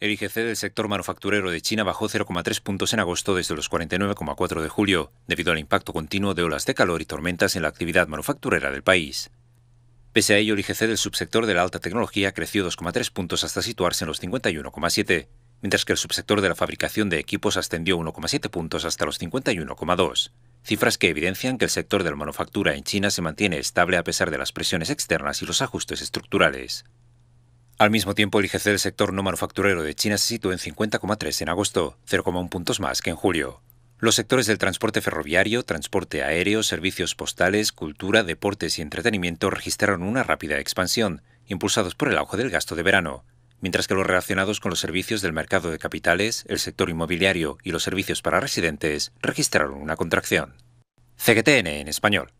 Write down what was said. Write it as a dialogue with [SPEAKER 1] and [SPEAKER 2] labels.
[SPEAKER 1] El IGC del sector manufacturero de China bajó 0,3 puntos en agosto desde los 49,4 de julio, debido al impacto continuo de olas de calor y tormentas en la actividad manufacturera del país. Pese a ello, el IGC del subsector de la alta tecnología creció 2,3 puntos hasta situarse en los 51,7, mientras que el subsector de la fabricación de equipos ascendió 1,7 puntos hasta los 51,2, cifras que evidencian que el sector de la manufactura en China se mantiene estable a pesar de las presiones externas y los ajustes estructurales. Al mismo tiempo, el IGC del sector no manufacturero de China se situó en 50,3 en agosto, 0,1 puntos más que en julio. Los sectores del transporte ferroviario, transporte aéreo, servicios postales, cultura, deportes y entretenimiento registraron una rápida expansión, impulsados por el auge del gasto de verano, mientras que los relacionados con los servicios del mercado de capitales, el sector inmobiliario y los servicios para residentes registraron una contracción. CGTN en español.